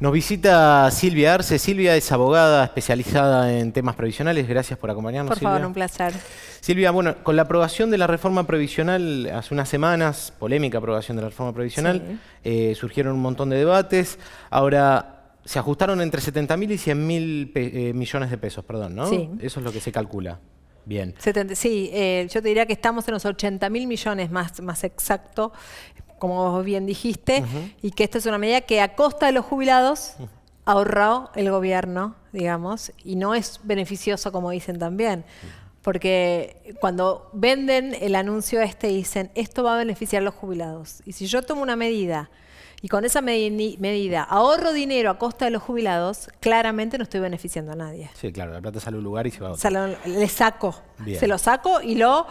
Nos visita Silvia Arce. Silvia es abogada especializada en temas previsionales. Gracias por acompañarnos. Por favor, un placer. Silvia, bueno, con la aprobación de la reforma previsional hace unas semanas, polémica aprobación de la reforma previsional, eh, surgieron un montón de debates. Ahora se ajustaron entre mil y 100 mil eh, millones de pesos, perdón, ¿no? Sí. Eso es lo que se calcula. Bien. sí, eh, yo te diría que estamos en los 80 mil millones más, más exacto, como vos bien dijiste, y que esta es una medida que a costa de los jubilados ahorrado el gobierno, digamos, y no es beneficioso como dicen también. Porque cuando venden el anuncio este dicen, esto va a beneficiar a los jubilados. Y si yo tomo una medida y con esa medida ahorro dinero a costa de los jubilados, claramente no estoy beneficiando a nadie. Sí, claro, la plata sale a un lugar y se va a otro. le saco, se lo saco y lo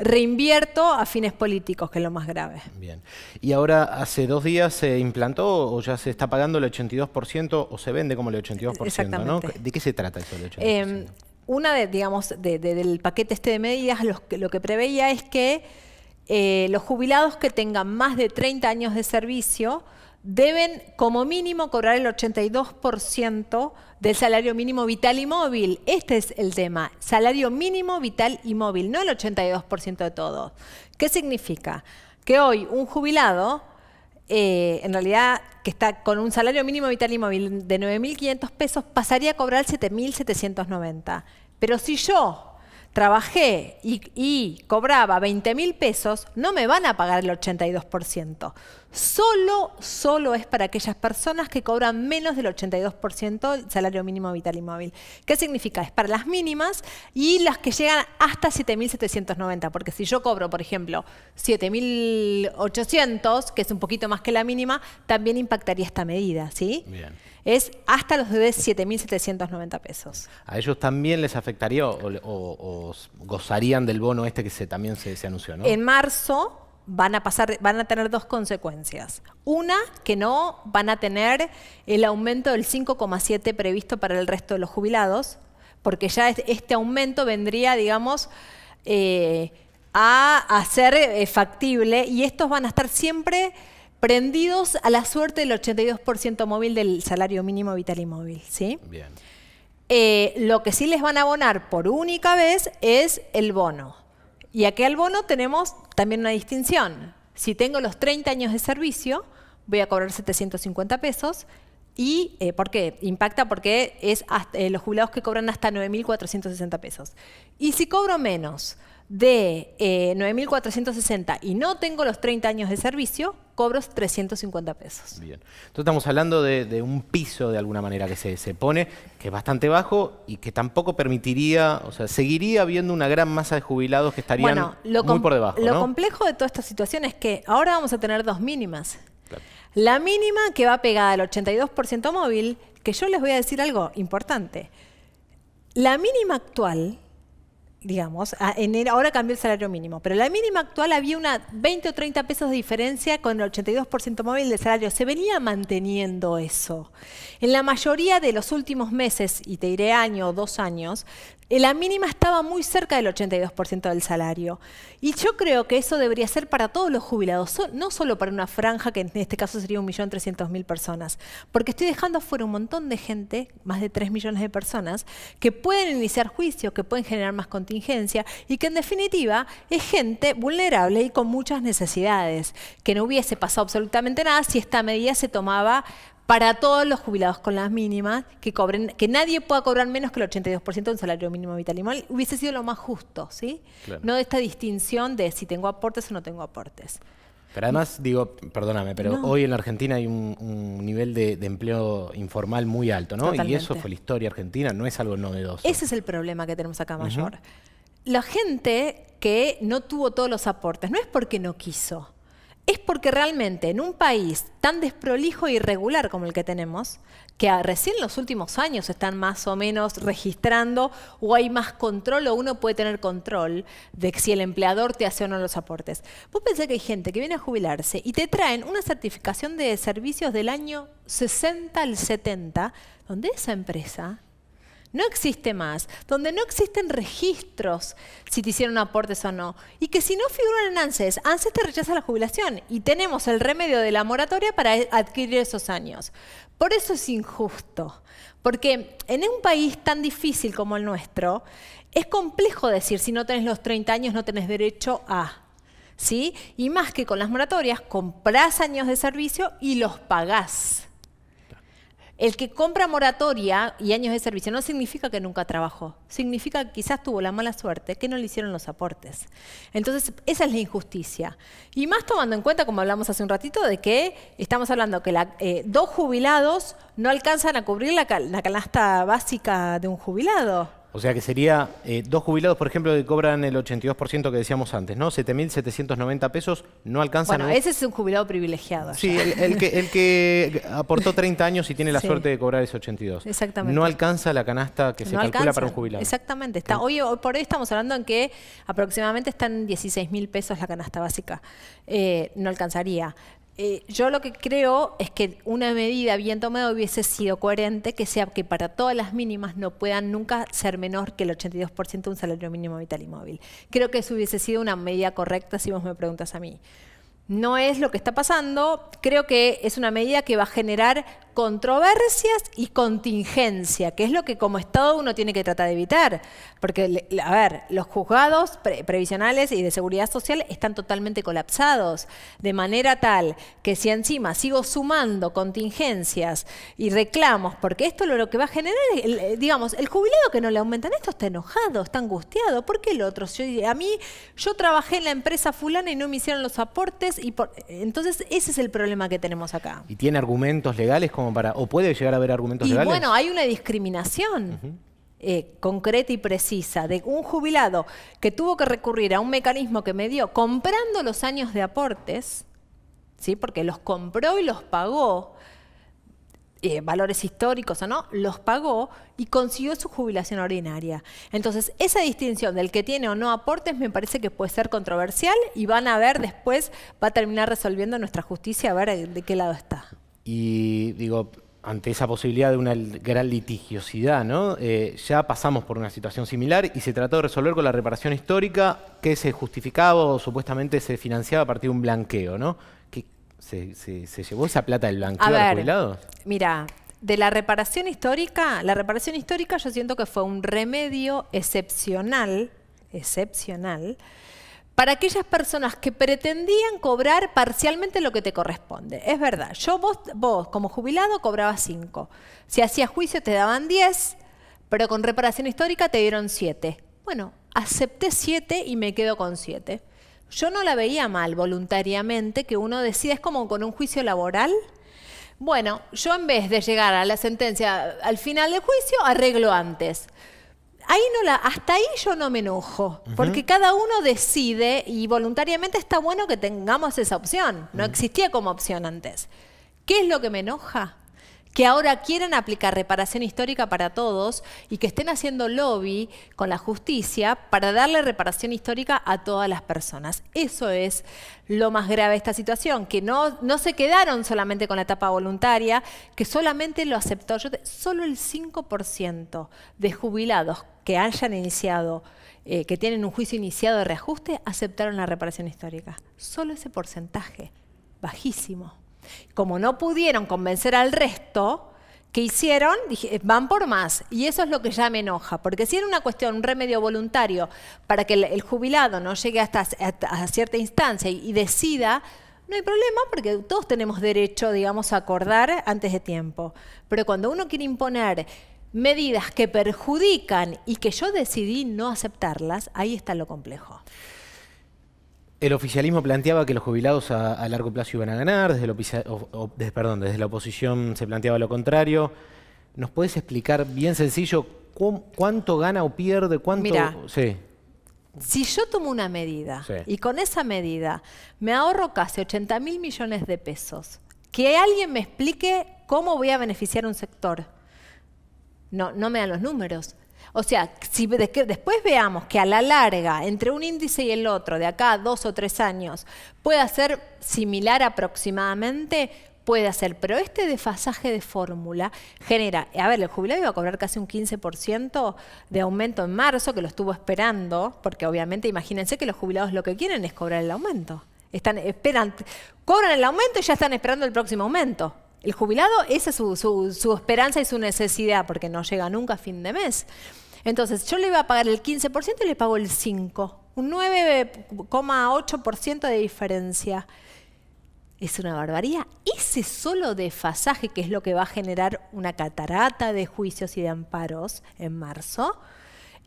reinvierto a fines políticos, que es lo más grave. Bien. ¿Y ahora hace dos días se implantó o ya se está pagando el 82% o se vende como el 82%? Exactamente. ¿De qué se trata eso del 82%? Em, una de, digamos, del paquete este de medidas lo que preveía es que eh, los jubilados que tengan más de 30 años de servicio deben como mínimo cobrar el 82% del salario mínimo vital y móvil. Este es el tema, salario mínimo vital y móvil, no el 82% de todo. ¿Qué significa? Que hoy un jubilado, eh, en realidad que está con un salario mínimo vital y móvil de 9.500 pesos, pasaría a cobrar 7.790. Pero si yo trabajé y, cobraba 20.000 pesos, no me van a pagar el 82% solo, solo es para aquellas personas que cobran menos del 82% del salario mínimo vital inmóvil. ¿Qué significa? Es para las mínimas y las que llegan hasta 7.790, porque si yo cobro, por ejemplo, 7.800, que es un poquito más que la mínima, también impactaría esta medida, ¿sí? Bien. Es hasta los de 7.790 pesos. ¿A ellos también les afectaría o, gozarían del bono este que también se, se anunció, no? En marzo van a pasar, van a tener dos consecuencias. Una, que no van a tener el aumento del 5,7 previsto para el resto de los jubilados, porque ya este aumento vendría, digamos, eh, a ser eh, factible y estos van a estar siempre prendidos a la suerte del 82% móvil del salario mínimo vital y móvil, ¿sí? Bien. Eh, lo que sí les van a abonar por única vez es el bono. Y aquí al bono tenemos también una distinción. Si tengo los 30 años de servicio, voy a cobrar 750 pesos. ¿Y eh, por qué? Impacta porque es eh, los jubilados que cobran hasta 9.460 pesos. Y si cobro menos, de 9.460 eh, y no tengo los 30 años de servicio, cobro 350 pesos. Bien. Entonces estamos hablando de, un piso de alguna manera que se, se, pone, que es bastante bajo y que tampoco permitiría, o sea, seguiría habiendo una gran masa de jubilados que estarían muy por debajo. Lo complejo de toda esta situación es que ahora vamos a tener dos mínimas. La mínima que va pegada al 82% móvil, que yo les voy a decir algo importante. La mínima actual digamos, ahora cambió el salario mínimo, pero la mínima actual había una 20 o 30 pesos de diferencia con el 82% móvil del salario. Se venía manteniendo eso. En la mayoría de los últimos meses, y te diré año o dos años, eh, la mínima estaba muy cerca del 82% del salario. Y yo creo que eso debería ser para todos los jubilados, no solo para una franja que en este caso sería 1.300.000 personas, porque estoy dejando fuera un montón de gente, más de 3 millones de personas, que pueden iniciar juicios, que pueden generar más contingencia y que en definitiva es gente vulnerable y con muchas necesidades, que no hubiese pasado absolutamente nada si esta medida se tomaba para todos los jubilados con las mínimas, que cobren, que nadie pueda cobrar menos que el 82% del salario mínimo vital y hubiese sido lo más justo, ¿sí? No de esta distinción de si tengo aportes o no tengo aportes. Pero además, digo, perdóname, pero hoy en la Argentina hay un, nivel de, empleo informal muy alto, ¿no? Y eso fue la historia argentina, no es algo novedoso. Ese es el problema que tenemos acá mayor. La gente que no tuvo todos los aportes, no es porque no quiso, es porque realmente en un país tan desprolijo e irregular como el que tenemos, que recién en los últimos años están más o menos registrando o hay más control o uno puede tener control de si el empleador te hace o no los aportes. Vos pensás que hay gente que viene a jubilarse y te traen una certificación de servicios del año 60 al 70, donde esa empresa no existe más, donde no existen registros si te hicieron aportes o no, y que si no figuran en ANSES, ANSES te rechaza la jubilación y tenemos el remedio de la moratoria para adquirir esos años. Por eso es injusto, porque en un país tan difícil como el nuestro, es complejo decir si no tenés los 30 años no tenés derecho a... ¿Sí? Y más que con las moratorias, compras años de servicio y los pagás. El que compra moratoria y años de servicio no significa que nunca trabajó, significa que quizás tuvo la mala suerte que no le hicieron los aportes. Entonces, esa es la injusticia. Y más tomando en cuenta, como hablamos hace un ratito, de que estamos hablando que la, eh, dos jubilados no alcanzan a cubrir la, la canasta básica de un jubilado. O sea que sería eh, dos jubilados, por ejemplo, que cobran el 82% que decíamos antes, ¿no? 7.790 pesos no alcanzan... Bueno, ese es un jubilado privilegiado. Sí, el, que, el, que, aportó 30 años y tiene la suerte de cobrar ese 82. Exactamente. No alcanza la canasta que se calcula para un jubilado. Exactamente. Está, por hoy estamos hablando en que aproximadamente están 16.000 pesos la canasta básica. Eh, no alcanzaría. Eh, yo lo que creo es que una medida bien tomada hubiese sido coherente, que sea que para todas las mínimas no puedan nunca ser menor que el 82% de un salario mínimo vital y móvil. Creo que eso hubiese sido una medida correcta si vos me preguntas a mí. No es lo que está pasando, creo que es una medida que va a generar controversias y contingencia, que es lo que como Estado uno tiene que tratar de evitar. Porque, a ver, los juzgados previsionales y de seguridad social están totalmente colapsados, de manera tal que si encima sigo sumando contingencias y reclamos, porque esto lo que va a generar, eh, digamos, el jubilado que no le aumentan esto está enojado, está angustiado, ¿por qué el otro? a mí, yo trabajé en la empresa fulana y no me hicieron los aportes, y entonces ese es el problema que tenemos acá. ¿Y tiene argumentos legales? para, o puede llegar a haber argumentos y Bueno, hay una discriminación. Eh, concreta y precisa de un jubilado que tuvo que recurrir a un mecanismo que me dio comprando los años de aportes, ¿sí? porque los compró y los pagó, eh, valores históricos o no, los pagó y consiguió su jubilación ordinaria. Entonces, esa distinción del que tiene o no aportes me parece que puede ser controversial y van a ver después, va a terminar resolviendo nuestra justicia a ver de qué lado está. Y digo, ante esa posibilidad de una gran litigiosidad, ¿no? Eh, ya pasamos por una situación similar y se trató de resolver con la reparación histórica que se justificaba o supuestamente se financiaba a partir de un blanqueo, ¿no? se, llevó esa plata del blanqueo a, ver, Mira, de la reparación histórica, la reparación histórica yo siento que fue un remedio excepcional, excepcional, para aquellas personas que pretendían cobrar parcialmente lo que te corresponde. Es verdad, yo vos, como jubilado cobraba 5. Si hacías juicio te daban 10, pero con reparación histórica te dieron 7. Bueno, acepté 7 y me quedo con 7. Yo no la veía mal voluntariamente que uno decida, es como con un juicio laboral. Bueno, yo en vez de llegar a la sentencia al final del juicio, arreglo antes ahí no la, hasta ahí yo no me enojo, porque cada uno decide y voluntariamente está bueno que tengamos esa opción. No existía como opción antes. ¿Qué es lo que me enoja? que ahora quieren aplicar reparación histórica para todos y que estén haciendo lobby con la justicia para darle reparación histórica a todas las personas. Eso es lo más grave de esta situación, que no, no se quedaron solamente con la etapa voluntaria, que solamente lo aceptó solo el 5% de jubilados que hayan iniciado, eh, que tienen un juicio iniciado de reajuste, aceptaron la reparación histórica. Solo ese porcentaje, bajísimo. Como no pudieron convencer al resto, que hicieron, dije, eh, van por más. Y eso es lo que ya me enoja, porque si era una cuestión, un remedio voluntario para que el, jubilado no llegue hasta, a cierta instancia y, decida, no hay problema, porque todos tenemos derecho, digamos, a acordar antes de tiempo. Pero cuando uno quiere imponer medidas que perjudican y que yo decidí no aceptarlas, ahí está lo complejo. El oficialismo planteaba que los jubilados a, largo plazo iban a ganar, desde, perdón, desde la oposición se planteaba lo contrario. ¿Nos puedes explicar bien sencillo cuánto gana o pierde? cuánto si yo tomo una medida y con esa medida me ahorro casi 80 mil millones de pesos, que alguien me explique cómo voy a beneficiar un sector. No, no me dan los números. O sea, si después veamos que a la larga, entre un índice y el otro, de acá a dos o tres años, pueda ser similar aproximadamente, puede ser. pero este desfasaje de fórmula genera, a ver, el jubilado iba a cobrar casi un 15% de aumento en marzo, que lo estuvo esperando, porque obviamente imagínense que los jubilados lo que quieren es cobrar el aumento. Están, esperan, cobran el aumento y ya están esperando el próximo aumento. El jubilado, esa es su, esperanza y su necesidad, porque no llega nunca a fin de mes. Entonces, yo le iba a pagar el 15% y le pago el 5%, un 9,8% de diferencia. Es una barbaría. Ese solo desfasaje, que es lo que va a generar una catarata de juicios y de amparos en marzo,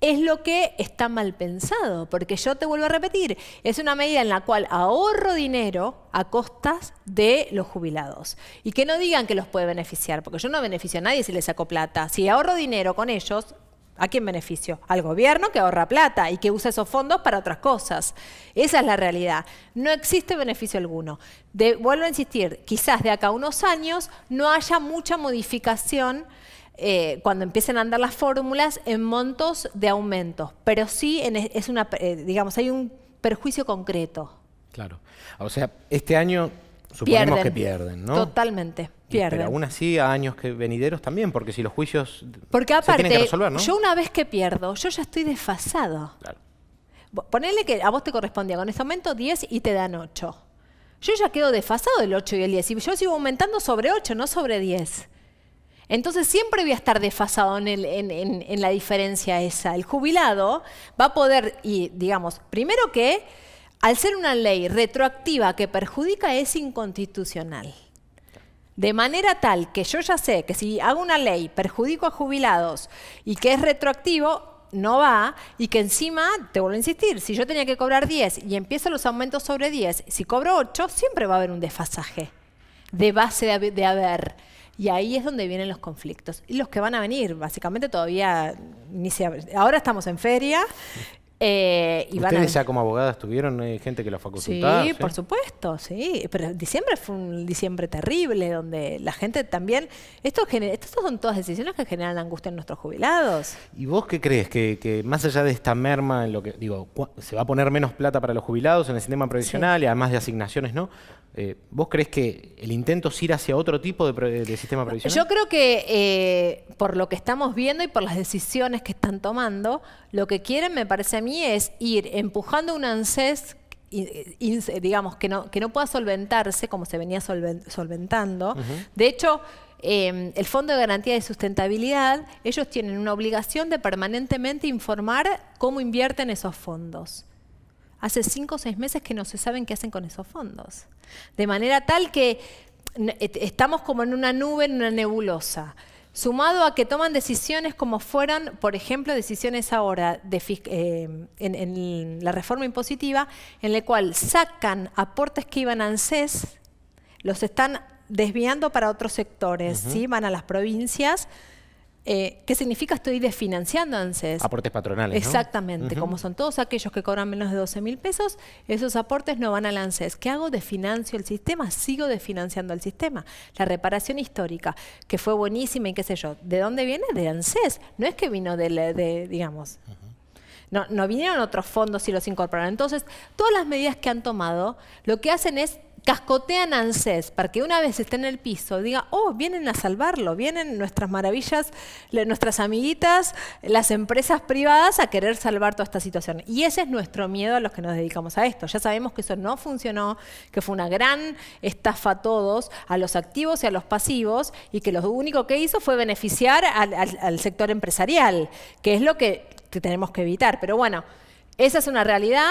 es lo que está mal pensado, porque yo te vuelvo a repetir, es una medida en la cual ahorro dinero a costas de los jubilados. Y que no digan que los puede beneficiar, porque yo no beneficio a nadie si les saco plata. Si ahorro dinero con ellos, ¿a quién beneficio? Al gobierno que ahorra plata y que usa esos fondos para otras cosas. Esa es la realidad. No existe beneficio alguno. De, vuelvo a insistir, quizás de acá a unos años no haya mucha modificación eh, cuando empiecen a andar las fórmulas en montos de aumentos, pero sí es una, eh, digamos, hay un perjuicio concreto. Claro. Ah, o sea, este año suponemos que pierden, ¿no? Totalmente. Pierden. Pero aún así a años que venideros también, porque si los juicios porque aparte, se tienen que resolver, ¿no? Yo una vez que pierdo, yo ya estoy desfasado. Claro. Ponele que a vos te correspondía con este aumento 10 y te dan 8. Yo ya quedo desfasado del 8 y el 10. Y yo sigo aumentando sobre 8, no sobre 10. Entonces siempre voy a estar desfasado en, la diferencia esa. El jubilado va a poder, y digamos, primero que al ser una ley retroactiva que perjudica es inconstitucional. De manera tal que yo ya sé que si hago una ley, perjudico a jubilados y que es retroactivo, no va y que encima, te vuelvo a insistir, si yo tenía que cobrar 10 y empiezo los aumentos sobre 10, si cobro 8, siempre va a haber un desfasaje de base de haber y ahí es donde vienen los conflictos. Y los que van a venir, básicamente todavía ni se Ahora estamos en feria eh, y ¿Ustedes ya como abogadas tuvieron gente que la fue a Sí, por supuesto, sí. Pero diciembre fue un diciembre terrible, donde la gente también... Esto estas son todas decisiones que generan angustia en nuestros jubilados. ¿Y vos qué crees? Que, más allá de esta merma en lo que... Digo, se va a poner menos plata para los jubilados en el sistema previsional y además de asignaciones, ¿no? Eh, ¿Vos crees que el intento es ir hacia otro tipo de, sistema previsional? Yo creo que eh, por lo que estamos viendo y por las decisiones que están tomando, lo que quieren, me parece a mí, es ir empujando un ANSES digamos, que no, que no pueda solventarse como se venía solventando. De hecho, em, el Fondo de Garantía de Sustentabilidad, ellos tienen una obligación de permanentemente informar cómo invierten esos fondos. Hace cinco o seis meses que no se saben qué hacen con esos fondos. De manera tal que e, estamos como en una nube, en una nebulosa sumado a que toman decisiones como fueran, por ejemplo, decisiones ahora de, eh, en, la reforma impositiva, en la cual sacan aportes que iban a ANSES, los están desviando para otros sectores, ¿sí? van a las provincias eh, ¿Qué significa estoy desfinanciando ANSES? Aportes patronales. Exactamente, como son todos aquellos que cobran menos de 12 mil pesos, esos aportes no van al ANSES. ¿Qué hago? Desfinancio el sistema, sigo desfinanciando el sistema. La reparación histórica, que fue buenísima y qué sé yo, ¿de dónde viene? De ANSES, no es que vino de, digamos, No, no, vinieron otros fondos y los incorporaron. Entonces, todas las medidas que han tomado, lo que hacen es cascotean a ANSES para que una vez esté en el piso diga, oh, vienen a salvarlo, vienen nuestras maravillas, nuestras amiguitas, las empresas privadas a querer salvar toda esta situación. Y ese es nuestro miedo a los que nos dedicamos a esto. Ya sabemos que eso no funcionó, que fue una gran estafa a todos, a los activos y a los pasivos, y que lo único que hizo fue beneficiar al, sector empresarial, que es lo que, que tenemos que evitar. Pero bueno, esa es una realidad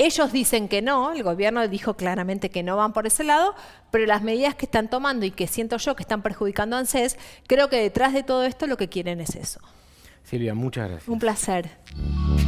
ellos dicen que no, el gobierno dijo claramente que no van por ese lado, pero las medidas que están tomando y que siento yo que están perjudicando a ANSES, creo que detrás de todo esto lo que quieren es eso. Silvia, muchas gracias. Un placer.